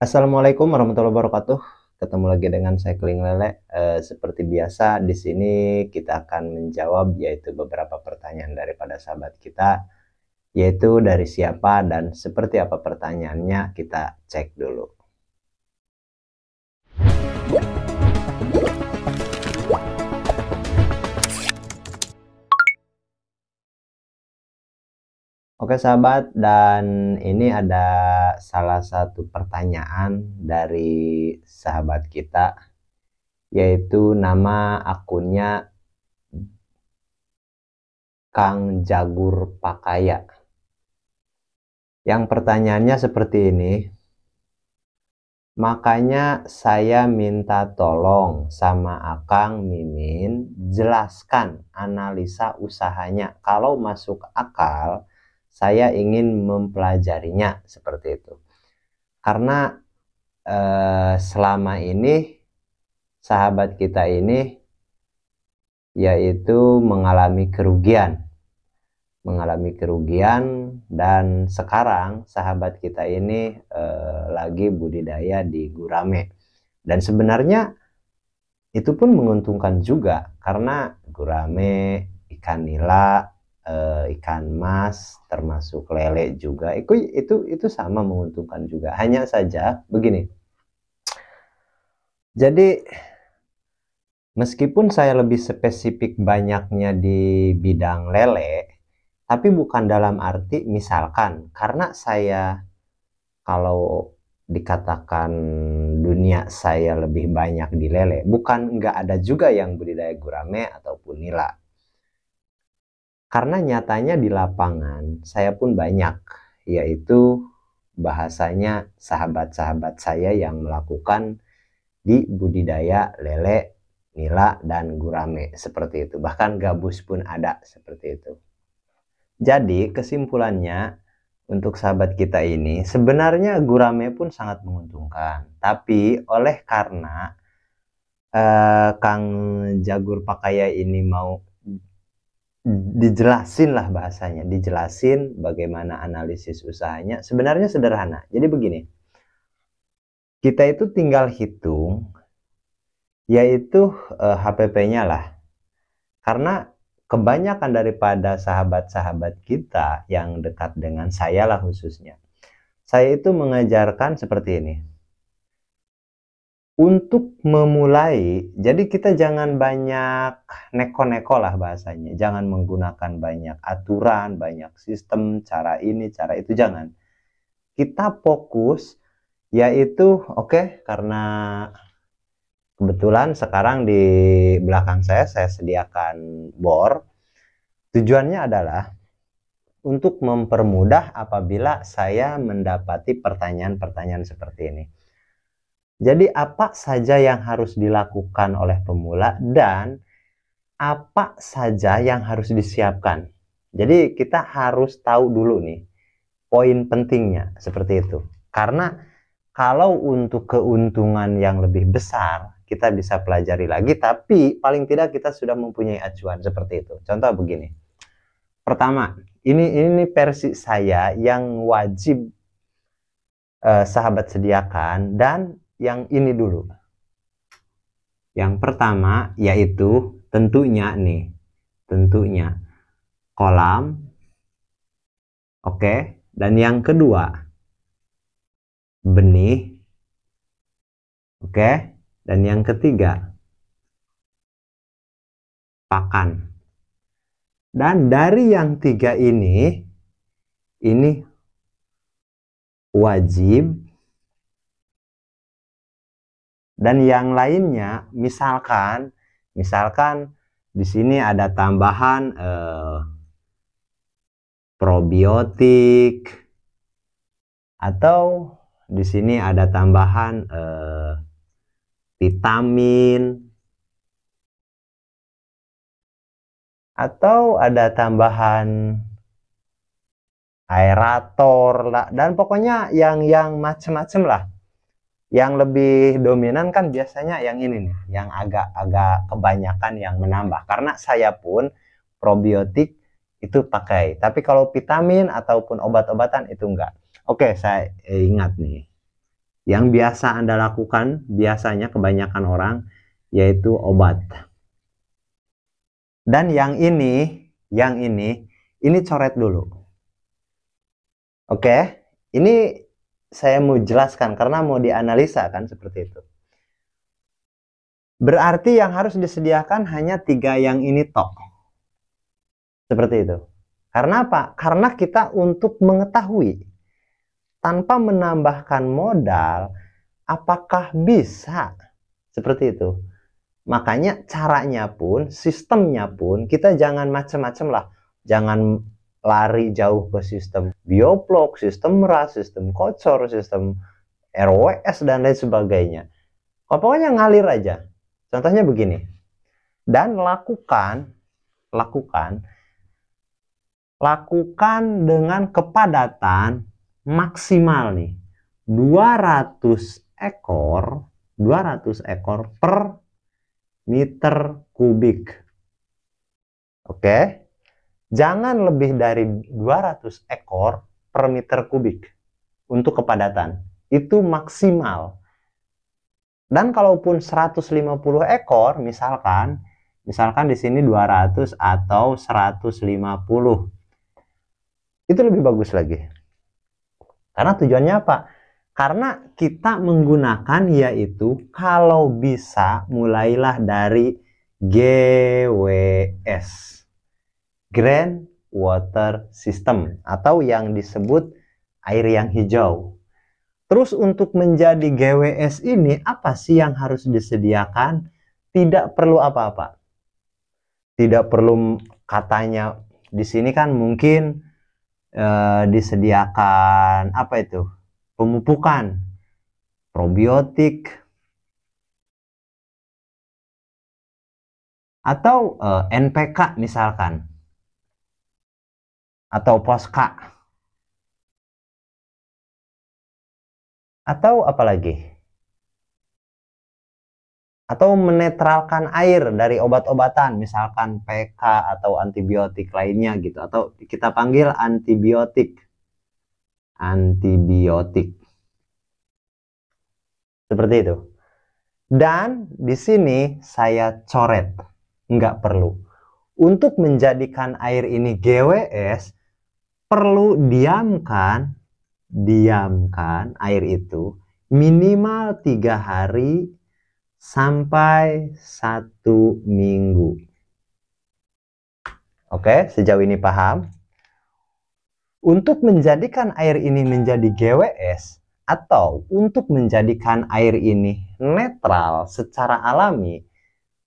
Assalamualaikum warahmatullahi wabarakatuh. Ketemu lagi dengan saya Keling Lele. E, seperti biasa di sini kita akan menjawab yaitu beberapa pertanyaan daripada sahabat kita yaitu dari siapa dan seperti apa pertanyaannya kita cek dulu. Oke sahabat, dan ini ada salah satu pertanyaan dari sahabat kita, yaitu nama akunnya Kang Jagur Pakaya. Yang pertanyaannya seperti ini, makanya saya minta tolong sama Akang Mimin jelaskan analisa usahanya. Kalau masuk akal, saya ingin mempelajarinya seperti itu karena eh, selama ini sahabat kita ini yaitu mengalami kerugian mengalami kerugian dan sekarang sahabat kita ini eh, lagi budidaya di gurame dan sebenarnya itu pun menguntungkan juga karena gurame ikan nila uh, ikan mas termasuk lele juga itu itu itu sama menguntungkan juga hanya saja begini jadi meskipun saya lebih spesifik banyaknya di bidang lele tapi bukan dalam arti misalkan karena saya kalau dikatakan dunia saya lebih banyak di lele bukan nggak ada juga yang budidaya gurame ataupun nila karena nyatanya di lapangan saya pun banyak, yaitu bahasanya sahabat-sahabat saya yang melakukan di budidaya lele, nila, dan gurame seperti itu. Bahkan gabus pun ada seperti itu. Jadi kesimpulannya untuk sahabat kita ini sebenarnya gurame pun sangat menguntungkan. Tapi oleh karena eh, Kang Jagur Pakaya ini mau dijelasin lah bahasanya, dijelasin bagaimana analisis usahanya. Sebenarnya sederhana. Jadi begini, kita itu tinggal hitung yaitu eh, HPP-nya lah. Karena kebanyakan daripada sahabat-sahabat kita yang dekat dengan saya lah khususnya. Saya itu mengajarkan seperti ini untuk memulai, jadi kita jangan banyak neko-neko lah bahasanya. Jangan menggunakan banyak aturan, banyak sistem, cara ini, cara itu, jangan. Kita fokus yaitu, oke, okay, karena kebetulan sekarang di belakang saya, saya sediakan bor. Tujuannya adalah untuk mempermudah apabila saya mendapati pertanyaan-pertanyaan seperti ini jadi apa saja yang harus dilakukan oleh pemula dan apa saja yang harus disiapkan. Jadi kita harus tahu dulu nih poin pentingnya seperti itu. Karena kalau untuk keuntungan yang lebih besar kita bisa pelajari lagi tapi paling tidak kita sudah mempunyai acuan seperti itu. Contoh begini. Pertama, ini ini versi saya yang wajib eh, sahabat sediakan dan yang ini dulu. Yang pertama yaitu tentunya nih, tentunya kolam. Oke, dan yang kedua benih. Oke, dan yang ketiga pakan. Dan dari yang tiga ini ini wajib dan yang lainnya, misalkan, misalkan di sini ada tambahan eh, probiotik atau di sini ada tambahan eh, vitamin atau ada tambahan aerator lah dan pokoknya yang yang macem-macem lah yang lebih dominan kan biasanya yang ini nih, yang agak-agak kebanyakan yang menambah. Karena saya pun probiotik itu pakai, tapi kalau vitamin ataupun obat-obatan itu enggak. Oke, saya ingat nih. Yang biasa Anda lakukan biasanya kebanyakan orang yaitu obat. Dan yang ini, yang ini, ini coret dulu. Oke, ini saya mau jelaskan karena mau dianalisa kan seperti itu. Berarti yang harus disediakan hanya tiga yang ini tok. Seperti itu. Karena apa? Karena kita untuk mengetahui tanpa menambahkan modal apakah bisa seperti itu. Makanya caranya pun, sistemnya pun kita jangan macam-macam lah. Jangan lari jauh ke sistem bioplok, sistem ras, sistem kocor, sistem RWS dan lain sebagainya. Oh, pokoknya ngalir aja. Contohnya begini. Dan lakukan lakukan lakukan dengan kepadatan maksimal nih 200 ekor 200 ekor per meter kubik. Oke. Okay? jangan lebih dari 200 ekor per meter kubik untuk kepadatan. Itu maksimal. Dan kalaupun 150 ekor misalkan, misalkan di sini 200 atau 150. Itu lebih bagus lagi. Karena tujuannya apa? Karena kita menggunakan yaitu kalau bisa mulailah dari GWS grand water system atau yang disebut air yang hijau. Terus untuk menjadi GWS ini apa sih yang harus disediakan? Tidak perlu apa-apa. Tidak perlu katanya di sini kan mungkin eh, disediakan apa itu? Pemupukan, probiotik, atau eh, NPK misalkan atau Poska atau apalagi atau menetralkan air dari obat-obatan misalkan PK atau antibiotik lainnya gitu atau kita panggil antibiotik antibiotik seperti itu dan di sini saya coret nggak perlu untuk menjadikan air ini GWS perlu diamkan, diamkan air itu minimal tiga hari sampai satu minggu. Oke, sejauh ini paham? Untuk menjadikan air ini menjadi GWS atau untuk menjadikan air ini netral secara alami,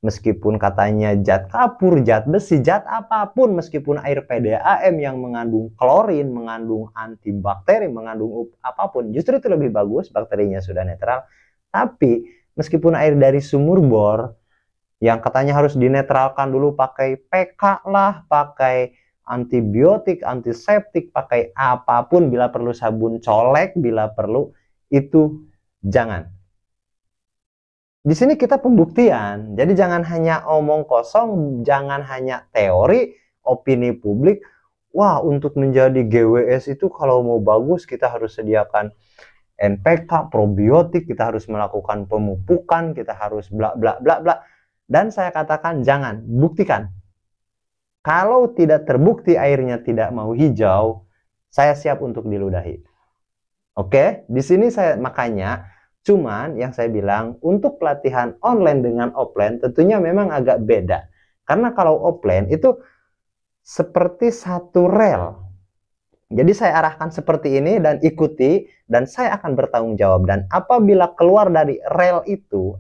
meskipun katanya zat kapur, zat besi, zat apapun, meskipun air PDAM yang mengandung klorin, mengandung antibakteri, mengandung apapun, justru itu lebih bagus, bakterinya sudah netral. Tapi meskipun air dari sumur bor yang katanya harus dinetralkan dulu pakai PK lah, pakai antibiotik, antiseptik, pakai apapun bila perlu sabun colek, bila perlu itu jangan di sini kita pembuktian. Jadi jangan hanya omong kosong, jangan hanya teori, opini publik. Wah, untuk menjadi GWS itu kalau mau bagus kita harus sediakan NPK, probiotik, kita harus melakukan pemupukan, kita harus bla bla bla bla. Dan saya katakan jangan, buktikan. Kalau tidak terbukti airnya tidak mau hijau, saya siap untuk diludahi. Oke, di sini saya makanya Cuman yang saya bilang untuk pelatihan online dengan offline tentunya memang agak beda. Karena kalau offline itu seperti satu rel. Jadi saya arahkan seperti ini dan ikuti dan saya akan bertanggung jawab dan apabila keluar dari rel itu,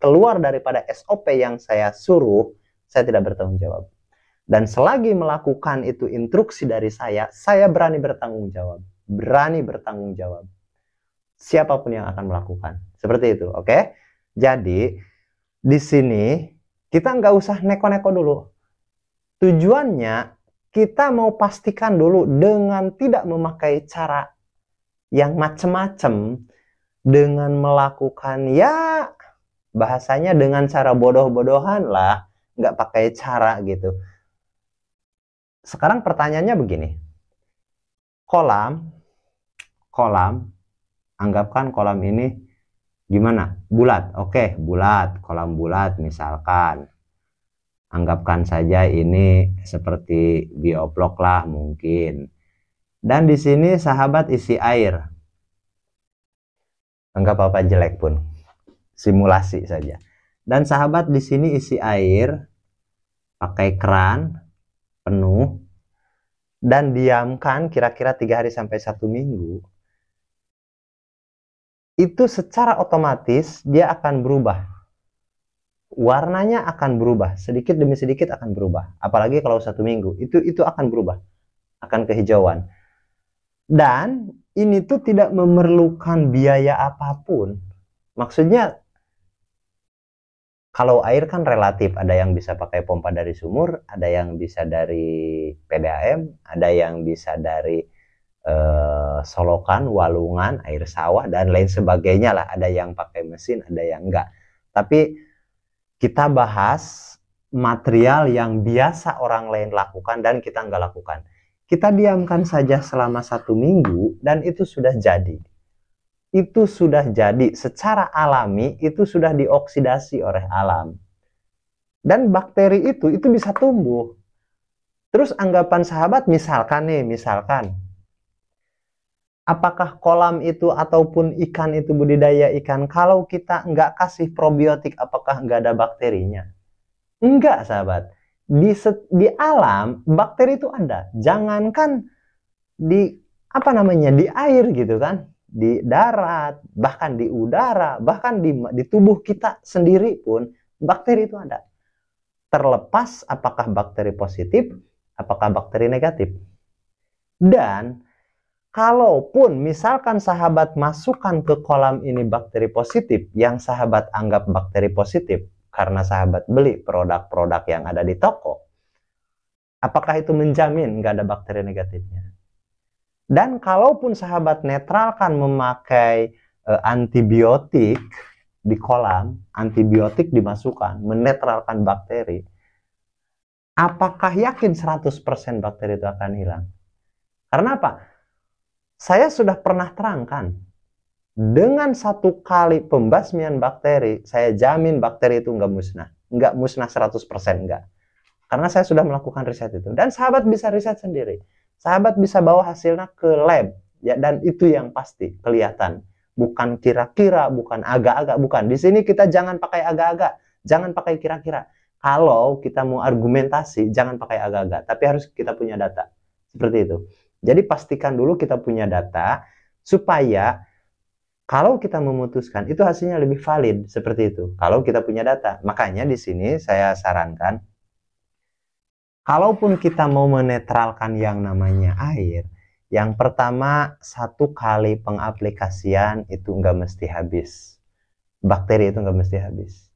keluar daripada SOP yang saya suruh, saya tidak bertanggung jawab. Dan selagi melakukan itu instruksi dari saya, saya berani bertanggung jawab. Berani bertanggung jawab siapapun yang akan melakukan. Seperti itu, oke? Okay? Jadi, di sini kita nggak usah neko-neko dulu. Tujuannya, kita mau pastikan dulu dengan tidak memakai cara yang macem-macem, dengan melakukan ya bahasanya dengan cara bodoh-bodohan lah, nggak pakai cara gitu. Sekarang pertanyaannya begini, kolam, kolam anggapkan kolam ini gimana? Bulat. Oke, bulat. Kolam bulat misalkan. Anggapkan saja ini seperti bioblok lah mungkin. Dan di sini sahabat isi air. anggap apa-apa jelek pun. Simulasi saja. Dan sahabat di sini isi air pakai keran penuh dan diamkan kira-kira tiga -kira hari sampai satu minggu itu secara otomatis dia akan berubah. Warnanya akan berubah, sedikit demi sedikit akan berubah. Apalagi kalau satu minggu, itu itu akan berubah, akan kehijauan. Dan ini tuh tidak memerlukan biaya apapun. Maksudnya kalau air kan relatif, ada yang bisa pakai pompa dari sumur, ada yang bisa dari PDAM, ada yang bisa dari eh, solokan, walungan, air sawah dan lain sebagainya lah. Ada yang pakai mesin, ada yang enggak. Tapi kita bahas material yang biasa orang lain lakukan dan kita enggak lakukan. Kita diamkan saja selama satu minggu dan itu sudah jadi. Itu sudah jadi secara alami, itu sudah dioksidasi oleh alam. Dan bakteri itu, itu bisa tumbuh. Terus anggapan sahabat misalkan nih, misalkan apakah kolam itu ataupun ikan itu budidaya ikan, kalau kita nggak kasih probiotik, apakah nggak ada bakterinya? Enggak, sahabat. Di, di alam, bakteri itu ada. Jangankan di apa namanya di air gitu kan, di darat, bahkan di udara, bahkan di, di tubuh kita sendiri pun bakteri itu ada. Terlepas apakah bakteri positif, apakah bakteri negatif. Dan Kalaupun misalkan sahabat masukkan ke kolam ini bakteri positif yang sahabat anggap bakteri positif karena sahabat beli produk-produk yang ada di toko, apakah itu menjamin nggak ada bakteri negatifnya? Dan kalaupun sahabat netralkan memakai e, antibiotik di kolam, antibiotik dimasukkan, menetralkan bakteri, apakah yakin 100% bakteri itu akan hilang? Karena apa? Saya sudah pernah terangkan, dengan satu kali pembasmian bakteri, saya jamin bakteri itu nggak musnah. Nggak musnah 100%, nggak. Karena saya sudah melakukan riset itu. Dan sahabat bisa riset sendiri. Sahabat bisa bawa hasilnya ke lab. ya Dan itu yang pasti, kelihatan. Bukan kira-kira, bukan agak-agak, bukan. Di sini kita jangan pakai agak-agak, jangan pakai kira-kira. Kalau kita mau argumentasi, jangan pakai agak-agak. Tapi harus kita punya data. Seperti itu. Jadi pastikan dulu kita punya data supaya kalau kita memutuskan itu hasilnya lebih valid seperti itu. Kalau kita punya data. Makanya di sini saya sarankan kalaupun kita mau menetralkan yang namanya air, yang pertama satu kali pengaplikasian itu enggak mesti habis. Bakteri itu enggak mesti habis.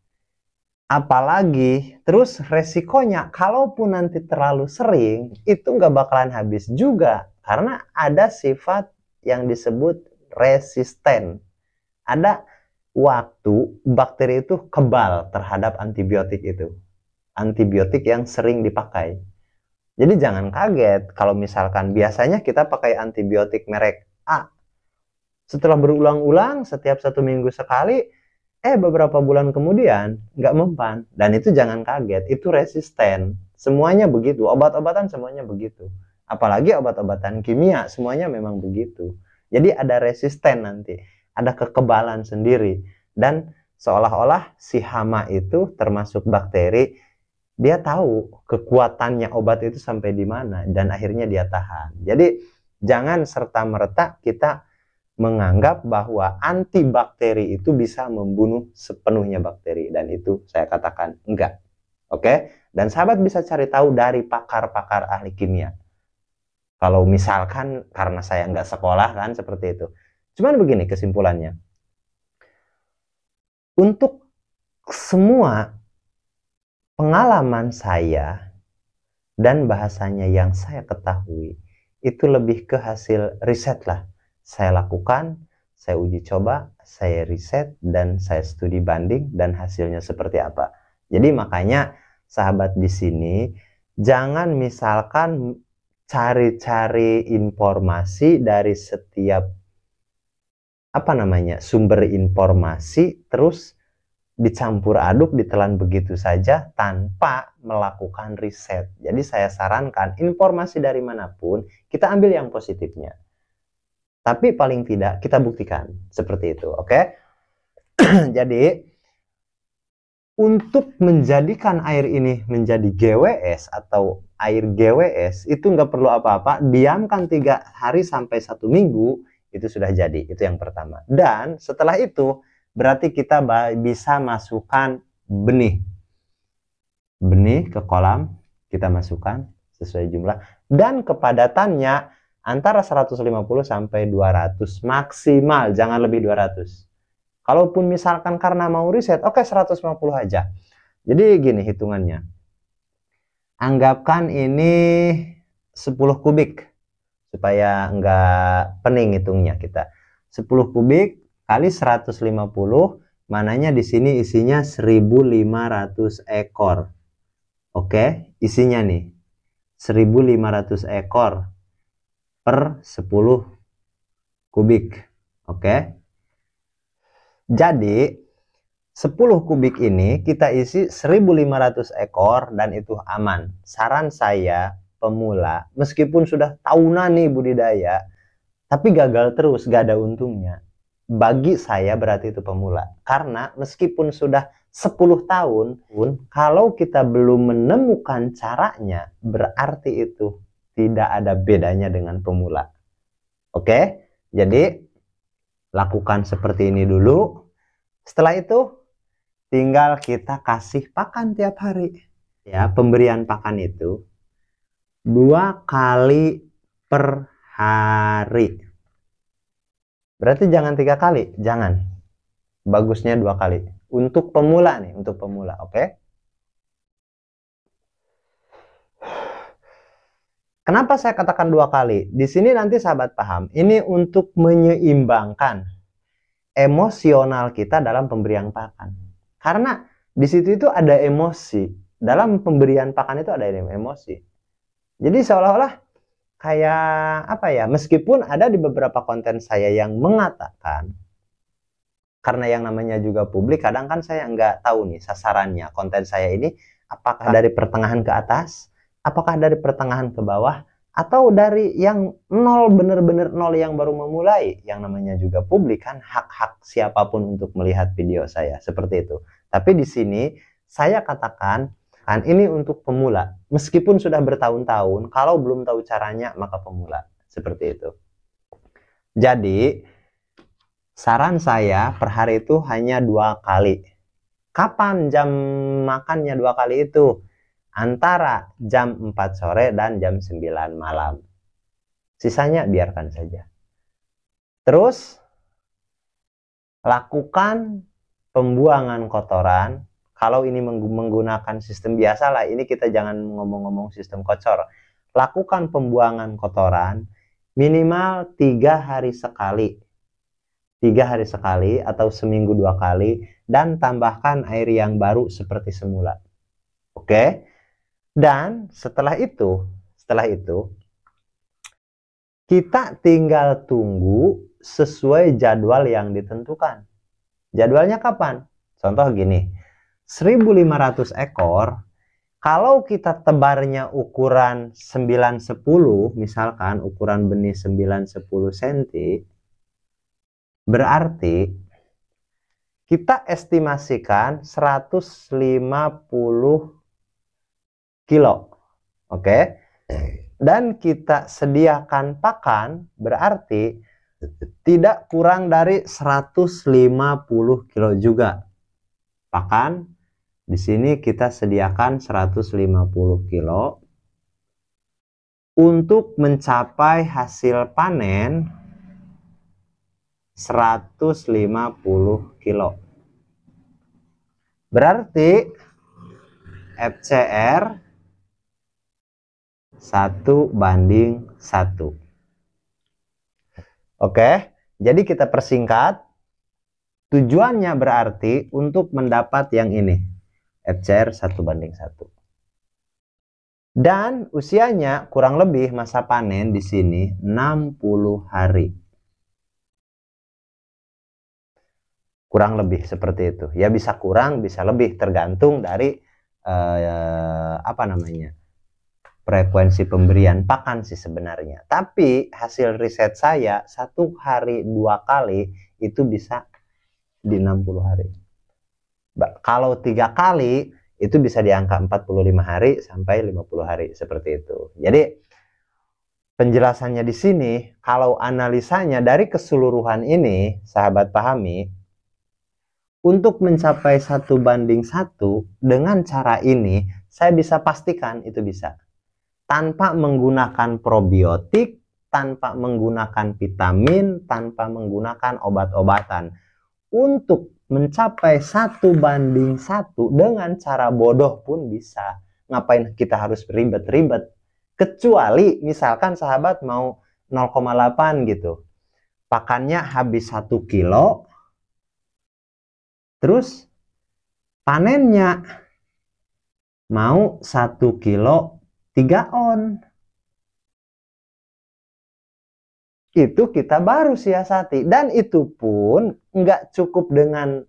Apalagi terus resikonya kalaupun nanti terlalu sering itu nggak bakalan habis juga. Karena ada sifat yang disebut resisten. Ada waktu bakteri itu kebal terhadap antibiotik itu. Antibiotik yang sering dipakai. Jadi jangan kaget kalau misalkan biasanya kita pakai antibiotik merek A. Setelah berulang-ulang setiap satu minggu sekali, eh beberapa bulan kemudian nggak mempan. Dan itu jangan kaget, itu resisten. Semuanya begitu, obat-obatan semuanya begitu apalagi obat-obatan kimia semuanya memang begitu jadi ada resisten nanti ada kekebalan sendiri dan seolah-olah si hama itu termasuk bakteri dia tahu kekuatannya obat itu sampai di mana dan akhirnya dia tahan jadi jangan serta merta kita menganggap bahwa antibakteri itu bisa membunuh sepenuhnya bakteri dan itu saya katakan enggak. Oke? Dan sahabat bisa cari tahu dari pakar-pakar ahli kimia. Kalau misalkan karena saya nggak sekolah kan seperti itu. Cuman begini kesimpulannya. Untuk semua pengalaman saya dan bahasanya yang saya ketahui itu lebih ke hasil riset lah. Saya lakukan, saya uji coba, saya riset, dan saya studi banding dan hasilnya seperti apa. Jadi makanya sahabat di sini jangan misalkan cari-cari informasi dari setiap apa namanya sumber informasi terus dicampur aduk ditelan begitu saja tanpa melakukan riset. Jadi saya sarankan informasi dari manapun kita ambil yang positifnya. Tapi paling tidak kita buktikan seperti itu, oke? Okay? Jadi untuk menjadikan air ini menjadi GWS atau air GWS itu nggak perlu apa-apa, diamkan tiga hari sampai satu minggu itu sudah jadi. Itu yang pertama. Dan setelah itu berarti kita bisa masukkan benih, benih ke kolam kita masukkan sesuai jumlah dan kepadatannya antara 150 sampai 200 maksimal, jangan lebih 200. Kalaupun misalkan karena mau riset, oke okay, 150 aja. Jadi gini hitungannya anggapkan ini 10 kubik supaya enggak pening hitungnya kita 10 kubik kali 150 mananya di sini isinya 1500 ekor oke isinya nih 1500 ekor per 10 kubik oke jadi 10 kubik ini kita isi 1500 ekor dan itu aman. Saran saya pemula, meskipun sudah tahunan nih budidaya, tapi gagal terus, gak ada untungnya. Bagi saya berarti itu pemula. Karena meskipun sudah 10 tahun pun, kalau kita belum menemukan caranya, berarti itu tidak ada bedanya dengan pemula. Oke, jadi lakukan seperti ini dulu. Setelah itu, tinggal kita kasih pakan tiap hari ya pemberian pakan itu dua kali per hari berarti jangan tiga kali jangan bagusnya dua kali untuk pemula nih untuk pemula oke okay? Kenapa saya katakan dua kali? Di sini nanti sahabat paham, ini untuk menyeimbangkan emosional kita dalam pemberian pakan karena di situ itu ada emosi. Dalam pemberian pakan itu ada emosi. Jadi seolah-olah kayak apa ya, meskipun ada di beberapa konten saya yang mengatakan karena yang namanya juga publik, kadang kan saya nggak tahu nih sasarannya konten saya ini apakah ah. dari pertengahan ke atas, apakah dari pertengahan ke bawah, atau dari yang nol bener-bener nol yang baru memulai yang namanya juga publik kan hak-hak siapapun untuk melihat video saya seperti itu tapi di sini saya katakan kan ini untuk pemula meskipun sudah bertahun-tahun kalau belum tahu caranya maka pemula seperti itu jadi saran saya per hari itu hanya dua kali kapan jam makannya dua kali itu antara jam 4 sore dan jam 9 malam. Sisanya biarkan saja. Terus lakukan pembuangan kotoran. Kalau ini menggunakan sistem biasa lah, ini kita jangan ngomong-ngomong sistem kocor. Lakukan pembuangan kotoran minimal tiga hari sekali. Tiga hari sekali atau seminggu dua kali. Dan tambahkan air yang baru seperti semula. Oke? Dan setelah itu, setelah itu kita tinggal tunggu sesuai jadwal yang ditentukan. Jadwalnya kapan? Contoh gini, 1500 ekor, kalau kita tebarnya ukuran 910, misalkan ukuran benih 910 cm, berarti kita estimasikan 150 kilo. Oke. Dan kita sediakan pakan berarti tidak kurang dari 150 kilo juga. Pakan di sini kita sediakan 150 kilo untuk mencapai hasil panen 150 kilo. Berarti FCR 1 banding 1. Oke, jadi kita persingkat. Tujuannya berarti untuk mendapat yang ini. FCR 1 banding 1 dan usianya kurang lebih masa panen di sini 60 hari. Kurang lebih seperti itu. Ya bisa kurang, bisa lebih tergantung dari eh, apa namanya? frekuensi pemberian pakan sih sebenarnya. Tapi hasil riset saya satu hari dua kali itu bisa di 60 hari. Kalau tiga kali itu bisa di angka 45 hari sampai 50 hari seperti itu. Jadi penjelasannya di sini kalau analisanya dari keseluruhan ini sahabat pahami untuk mencapai satu banding satu dengan cara ini saya bisa pastikan itu bisa tanpa menggunakan probiotik, tanpa menggunakan vitamin, tanpa menggunakan obat-obatan. Untuk mencapai satu banding satu dengan cara bodoh pun bisa. Ngapain kita harus ribet-ribet? Kecuali misalkan sahabat mau 0,8 gitu. Pakannya habis 1 kilo. Terus panennya mau 1 kilo 3 on. Itu kita baru siasati. Dan itu pun nggak cukup dengan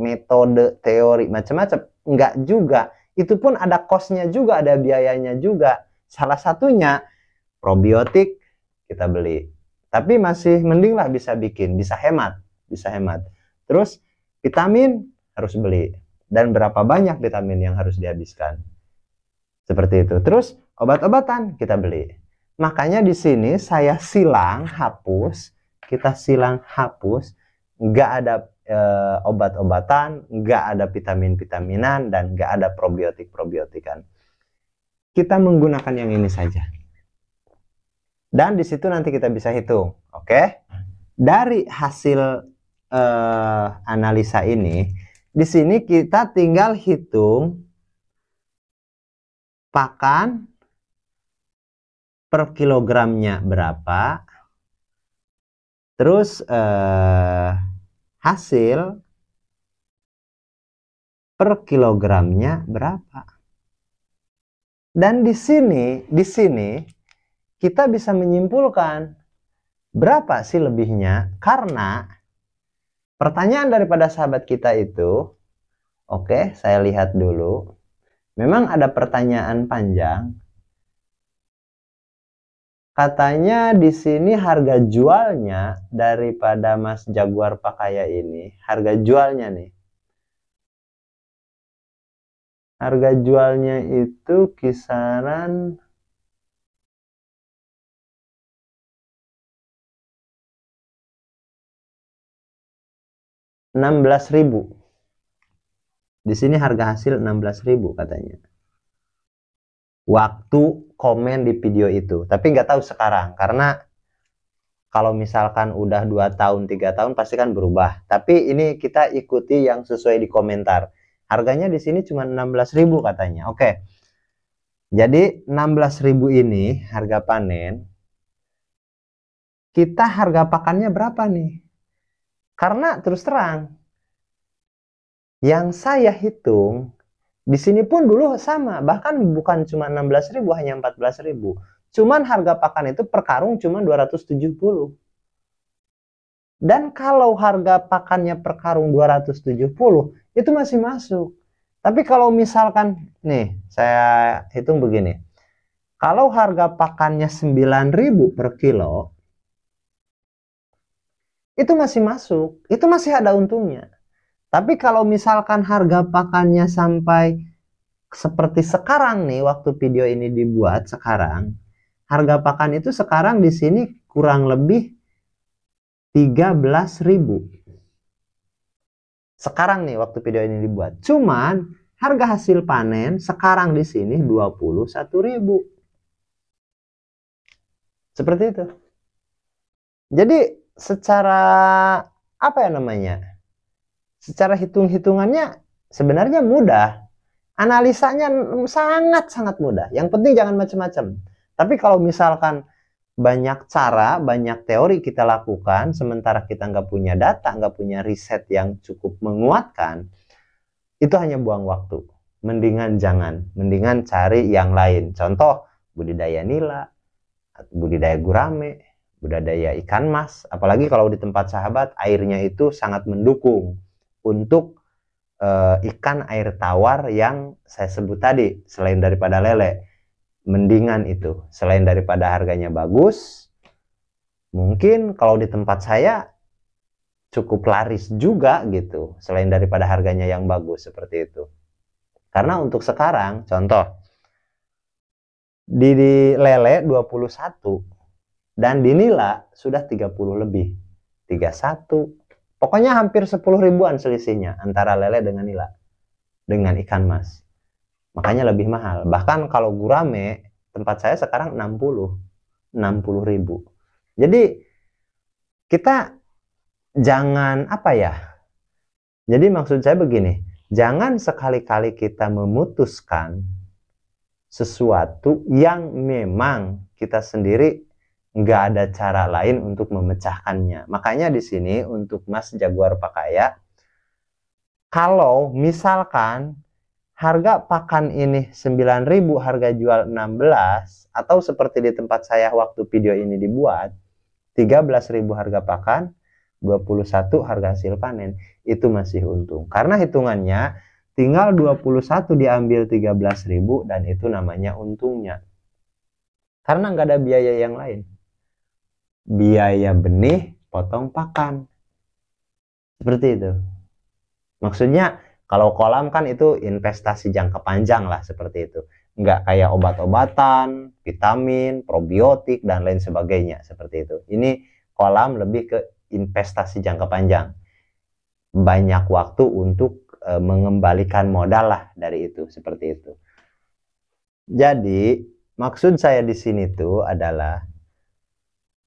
metode, teori, macam-macam. Nggak juga. Itu pun ada kosnya juga, ada biayanya juga. Salah satunya probiotik kita beli. Tapi masih mending lah bisa bikin, bisa hemat. Bisa hemat. Terus vitamin harus beli. Dan berapa banyak vitamin yang harus dihabiskan? Seperti itu. Terus obat-obatan kita beli. Makanya di sini saya silang hapus, kita silang hapus, nggak ada e, obat-obatan, nggak ada vitamin-vitaminan, dan nggak ada probiotik-probiotikan. Kita menggunakan yang ini saja. Dan di situ nanti kita bisa hitung, oke? Dari hasil e, analisa ini, di sini kita tinggal hitung pakan per kilogramnya berapa terus eh, hasil per kilogramnya berapa dan di sini di sini kita bisa menyimpulkan berapa sih lebihnya karena pertanyaan daripada sahabat kita itu oke okay, saya lihat dulu Memang ada pertanyaan panjang. Katanya di sini harga jualnya daripada Mas Jaguar Pakaya ini, harga jualnya nih. Harga jualnya itu kisaran Rp16.000. Di sini harga hasil 16.000 katanya. Waktu komen di video itu, tapi nggak tahu sekarang karena kalau misalkan udah 2 tahun, 3 tahun pasti kan berubah. Tapi ini kita ikuti yang sesuai di komentar. Harganya di sini cuma 16.000 katanya. Oke. Jadi 16.000 ini harga panen kita harga pakannya berapa nih? Karena terus terang yang saya hitung di sini pun dulu sama, bahkan bukan cuma 16.000 hanya 14.000. Cuman harga pakan itu per karung cuma 270. Dan kalau harga pakannya per karung 270, itu masih masuk. Tapi kalau misalkan nih, saya hitung begini. Kalau harga pakannya 9.000 per kilo, itu masih masuk, itu masih ada untungnya. Tapi kalau misalkan harga pakannya sampai seperti sekarang nih waktu video ini dibuat sekarang, harga pakan itu sekarang di sini kurang lebih 13.000. Sekarang nih waktu video ini dibuat. Cuman harga hasil panen sekarang di sini 21.000. Seperti itu. Jadi secara apa ya namanya? secara hitung-hitungannya sebenarnya mudah. Analisanya sangat-sangat mudah. Yang penting jangan macam-macam. Tapi kalau misalkan banyak cara, banyak teori kita lakukan, sementara kita nggak punya data, nggak punya riset yang cukup menguatkan, itu hanya buang waktu. Mendingan jangan, mendingan cari yang lain. Contoh, budidaya nila, budidaya gurame, budidaya ikan mas. Apalagi kalau di tempat sahabat, airnya itu sangat mendukung untuk e, ikan air tawar yang saya sebut tadi selain daripada lele mendingan itu selain daripada harganya bagus mungkin kalau di tempat saya cukup laris juga gitu selain daripada harganya yang bagus seperti itu karena untuk sekarang contoh di, di lele 21 dan di sudah 30 lebih 31 Pokoknya hampir 10 ribuan selisihnya antara lele dengan nila. Dengan ikan mas. Makanya lebih mahal. Bahkan kalau gurame, tempat saya sekarang 60. 60 ribu. Jadi kita jangan apa ya. Jadi maksud saya begini. Jangan sekali-kali kita memutuskan sesuatu yang memang kita sendiri nggak ada cara lain untuk memecahkannya. Makanya di sini untuk Mas Jaguar Pakaya, kalau misalkan harga pakan ini 9.000 harga jual 16 atau seperti di tempat saya waktu video ini dibuat 13.000 harga pakan 21 harga hasil panen itu masih untung karena hitungannya tinggal 21 diambil 13.000 dan itu namanya untungnya karena nggak ada biaya yang lain biaya benih potong pakan. Seperti itu. Maksudnya kalau kolam kan itu investasi jangka panjang lah seperti itu. Nggak kayak obat-obatan, vitamin, probiotik, dan lain sebagainya seperti itu. Ini kolam lebih ke investasi jangka panjang. Banyak waktu untuk e, mengembalikan modal lah dari itu seperti itu. Jadi maksud saya di sini tuh adalah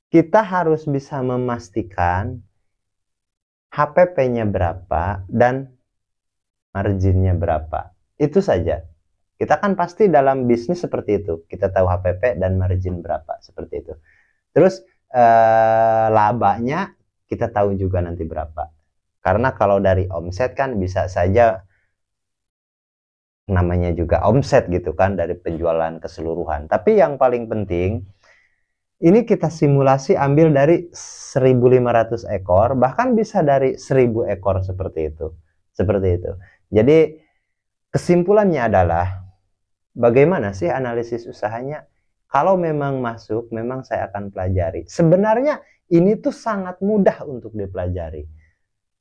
kita harus bisa memastikan HPP-nya berapa dan marginnya berapa. Itu saja. Kita kan pasti dalam bisnis seperti itu. Kita tahu HPP dan margin berapa seperti itu. Terus eh, labanya kita tahu juga nanti berapa. Karena kalau dari omset kan bisa saja namanya juga omset gitu kan dari penjualan keseluruhan. Tapi yang paling penting ini kita simulasi ambil dari 1.500 ekor, bahkan bisa dari 1.000 ekor seperti itu. Seperti itu. Jadi kesimpulannya adalah bagaimana sih analisis usahanya? Kalau memang masuk, memang saya akan pelajari. Sebenarnya ini tuh sangat mudah untuk dipelajari.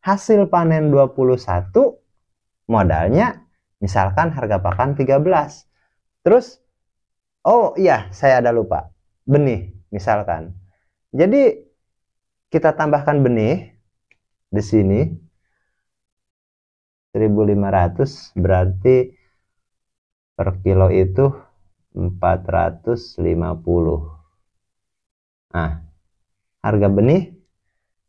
Hasil panen 21 modalnya misalkan harga pakan 13. Terus oh iya, saya ada lupa. Benih misalkan. Jadi kita tambahkan benih di sini 1500 berarti per kilo itu 450. Nah, harga benih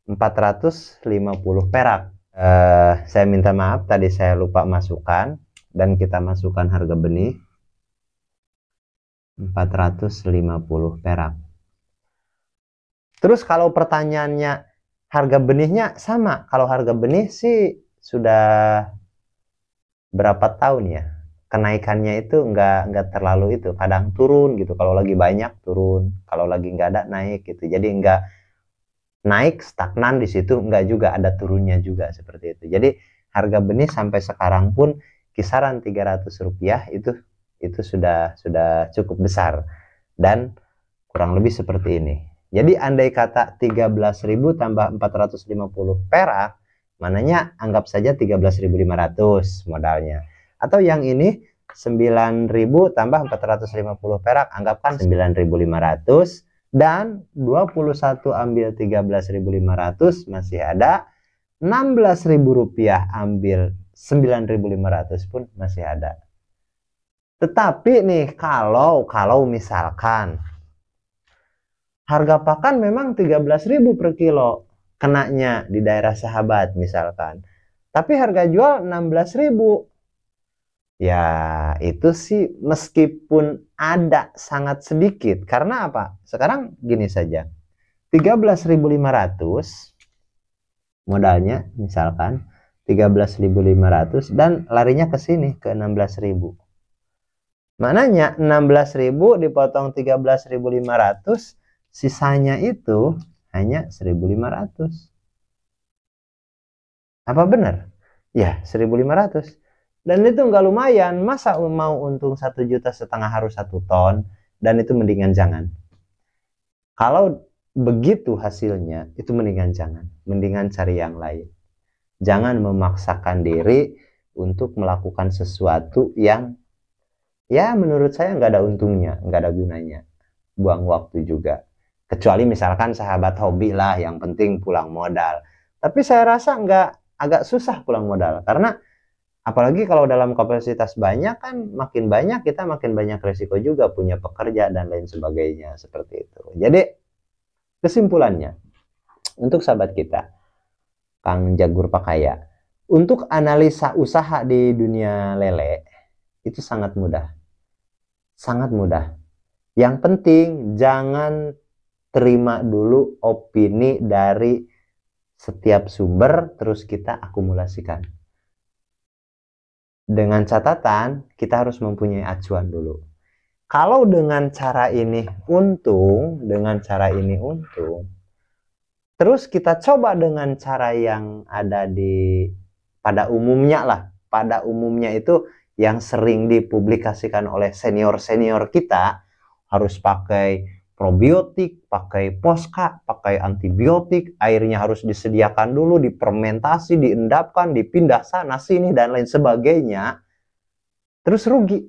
450 perak. Eh, saya minta maaf tadi saya lupa masukkan dan kita masukkan harga benih 450 perak. Terus kalau pertanyaannya harga benihnya sama. Kalau harga benih sih sudah berapa tahun ya? Kenaikannya itu nggak nggak terlalu itu, kadang turun gitu. Kalau lagi banyak turun, kalau lagi nggak ada naik gitu. Jadi nggak naik stagnan di situ nggak juga ada turunnya juga seperti itu. Jadi harga benih sampai sekarang pun kisaran 300 rupiah itu itu sudah sudah cukup besar dan kurang lebih seperti ini. Jadi andai kata 13.000 tambah 450 perak, mananya anggap saja 13.500 modalnya. Atau yang ini 9.000 tambah 450 perak, anggapkan 9.500 dan 21 ambil 13.500 masih ada 16.000 rupiah ambil 9.500 pun masih ada. Tetapi nih kalau kalau misalkan harga pakan memang 13.000 per kilo kenanya di daerah sahabat misalkan. Tapi harga jual 16.000. Ya, itu sih meskipun ada sangat sedikit. Karena apa? Sekarang gini saja. 13.500 modalnya misalkan 13.500 dan larinya ke sini ke 16.000. Mananya 16.000 dipotong 13.500 Sisanya itu hanya 1500. Apa benar? Ya, 1500. Dan itu nggak lumayan. Masa mau untung satu juta setengah harus satu ton? Dan itu mendingan jangan. Kalau begitu hasilnya, itu mendingan jangan. Mendingan cari yang lain. Jangan memaksakan diri untuk melakukan sesuatu yang ya menurut saya nggak ada untungnya, nggak ada gunanya. Buang waktu juga kecuali misalkan sahabat hobi lah yang penting pulang modal tapi saya rasa nggak agak susah pulang modal karena apalagi kalau dalam kapasitas banyak kan makin banyak kita makin banyak resiko juga punya pekerja dan lain sebagainya seperti itu jadi kesimpulannya untuk sahabat kita Kang Jagur Pakaya untuk analisa usaha di dunia lele itu sangat mudah sangat mudah yang penting jangan terima dulu opini dari setiap sumber terus kita akumulasikan. Dengan catatan kita harus mempunyai acuan dulu. Kalau dengan cara ini untung, dengan cara ini untung, terus kita coba dengan cara yang ada di pada umumnya lah, pada umumnya itu yang sering dipublikasikan oleh senior-senior kita harus pakai probiotik, pakai poska, pakai antibiotik, airnya harus disediakan dulu, dipermentasi, diendapkan, dipindah sana sini dan lain sebagainya. Terus rugi.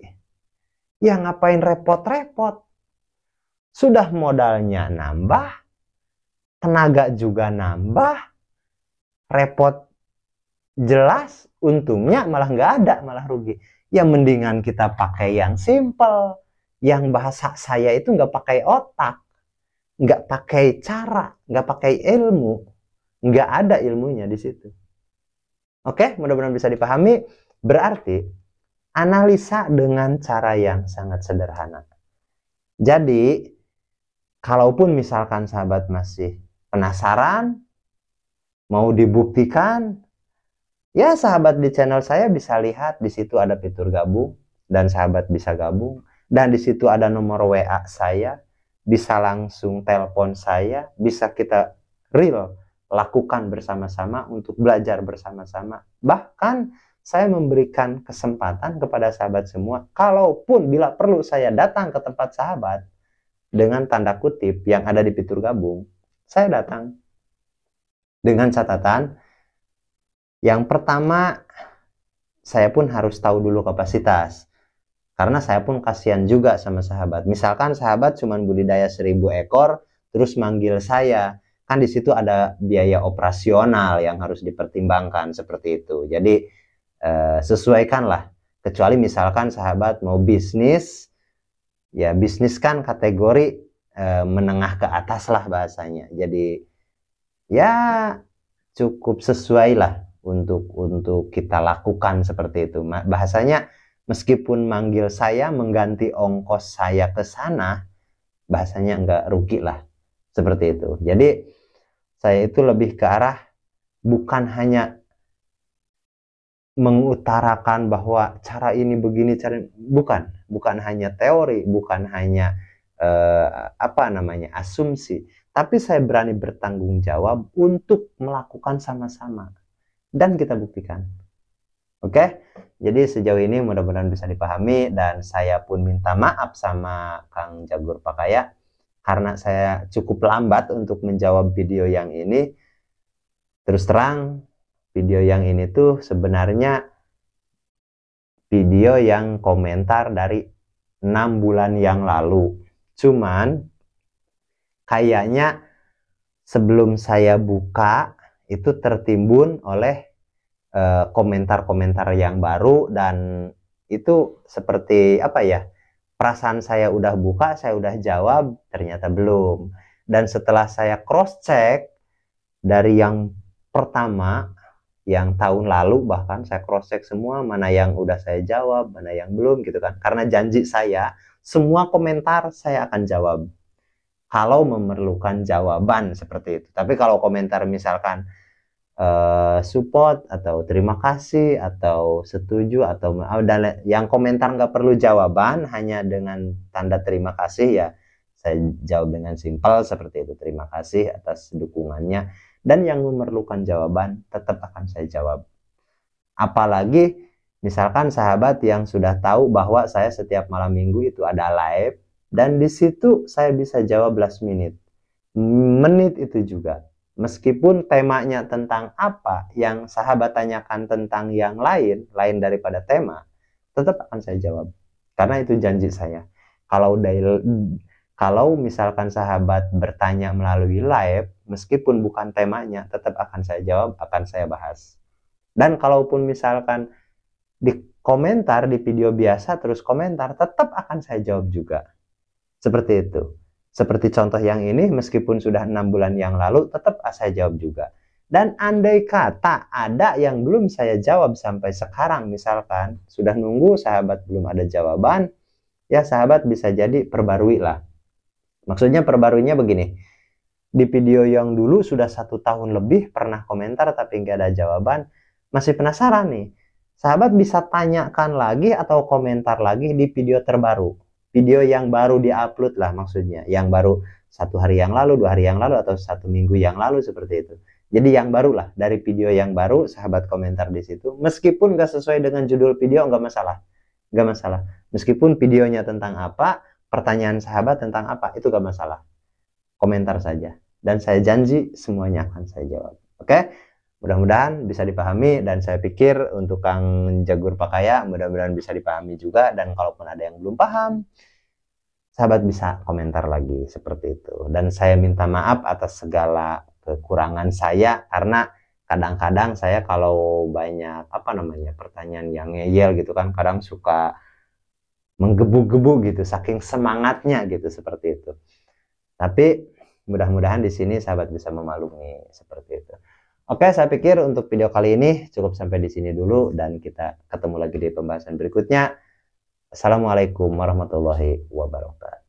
Ya ngapain repot-repot? Sudah modalnya nambah, tenaga juga nambah, repot jelas, untungnya malah nggak ada, malah rugi. Ya mendingan kita pakai yang simple, yang bahasa saya itu nggak pakai otak, nggak pakai cara, nggak pakai ilmu, nggak ada ilmunya di situ. Oke, mudah-mudahan bisa dipahami. Berarti analisa dengan cara yang sangat sederhana. Jadi, kalaupun misalkan sahabat masih penasaran, mau dibuktikan, ya sahabat di channel saya bisa lihat di situ ada fitur gabung dan sahabat bisa gabung dan di situ ada nomor WA saya, bisa langsung telepon saya, bisa kita real lakukan bersama-sama untuk belajar bersama-sama. Bahkan saya memberikan kesempatan kepada sahabat semua, kalaupun bila perlu saya datang ke tempat sahabat dengan tanda kutip yang ada di fitur gabung, saya datang dengan catatan yang pertama saya pun harus tahu dulu kapasitas. Karena saya pun kasihan juga sama sahabat. Misalkan sahabat cuma budidaya seribu ekor, terus manggil saya. Kan di situ ada biaya operasional yang harus dipertimbangkan seperti itu. Jadi eh, sesuaikanlah. Kecuali misalkan sahabat mau bisnis, ya bisnis kan kategori eh, menengah ke atas lah bahasanya. Jadi ya cukup sesuai lah untuk untuk kita lakukan seperti itu. Bahasanya meskipun manggil saya mengganti ongkos saya ke sana, bahasanya enggak rugi lah. Seperti itu. Jadi saya itu lebih ke arah bukan hanya mengutarakan bahwa cara ini begini cara ini. bukan bukan hanya teori bukan hanya eh, apa namanya asumsi tapi saya berani bertanggung jawab untuk melakukan sama-sama dan kita buktikan Oke, okay? jadi sejauh ini mudah-mudahan bisa dipahami dan saya pun minta maaf sama Kang Jagur Pakaya karena saya cukup lambat untuk menjawab video yang ini. Terus terang, video yang ini tuh sebenarnya video yang komentar dari enam bulan yang lalu. Cuman kayaknya sebelum saya buka itu tertimbun oleh Eh, komentar-komentar yang baru dan itu seperti apa ya perasaan saya udah buka saya udah jawab ternyata belum dan setelah saya cross check dari yang pertama yang tahun lalu bahkan saya cross check semua mana yang udah saya jawab mana yang belum gitu kan karena janji saya semua komentar saya akan jawab kalau memerlukan jawaban seperti itu tapi kalau komentar misalkan Eh, support atau terima kasih atau setuju atau yang komentar nggak perlu jawaban hanya dengan tanda terima kasih ya saya jawab dengan simpel seperti itu terima kasih atas dukungannya dan yang memerlukan jawaban tetap akan saya jawab apalagi misalkan sahabat yang sudah tahu bahwa saya setiap malam minggu itu ada live dan di situ saya bisa jawab last minute menit itu juga Meskipun temanya tentang apa yang sahabat tanyakan tentang yang lain, lain daripada tema, tetap akan saya jawab. Karena itu janji saya. Kalau dail, kalau misalkan sahabat bertanya melalui live, meskipun bukan temanya, tetap akan saya jawab, akan saya bahas. Dan kalaupun misalkan di komentar di video biasa terus komentar, tetap akan saya jawab juga. Seperti itu. Seperti contoh yang ini, meskipun sudah enam bulan yang lalu, tetap saya jawab juga. Dan andai kata ada yang belum saya jawab sampai sekarang, misalkan sudah nunggu sahabat belum ada jawaban, ya sahabat bisa jadi perbarui lah. Maksudnya perbaruinya begini, di video yang dulu sudah satu tahun lebih pernah komentar tapi nggak ada jawaban, masih penasaran nih, sahabat bisa tanyakan lagi atau komentar lagi di video terbaru video yang baru diupload lah maksudnya yang baru satu hari yang lalu dua hari yang lalu atau satu minggu yang lalu seperti itu jadi yang baru lah dari video yang baru sahabat komentar di situ meskipun gak sesuai dengan judul video nggak masalah nggak masalah meskipun videonya tentang apa pertanyaan sahabat tentang apa itu gak masalah komentar saja dan saya janji semuanya akan saya jawab oke okay? mudah-mudahan bisa dipahami dan saya pikir untuk Kang Jagur Pakaya mudah-mudahan bisa dipahami juga dan kalaupun ada yang belum paham sahabat bisa komentar lagi seperti itu dan saya minta maaf atas segala kekurangan saya karena kadang-kadang saya kalau banyak apa namanya pertanyaan yang ngeyel gitu kan kadang suka menggebu-gebu gitu saking semangatnya gitu seperti itu tapi mudah-mudahan di sini sahabat bisa memaklumi seperti itu Oke, saya pikir untuk video kali ini cukup sampai di sini dulu dan kita ketemu lagi di pembahasan berikutnya. Assalamualaikum warahmatullahi wabarakatuh.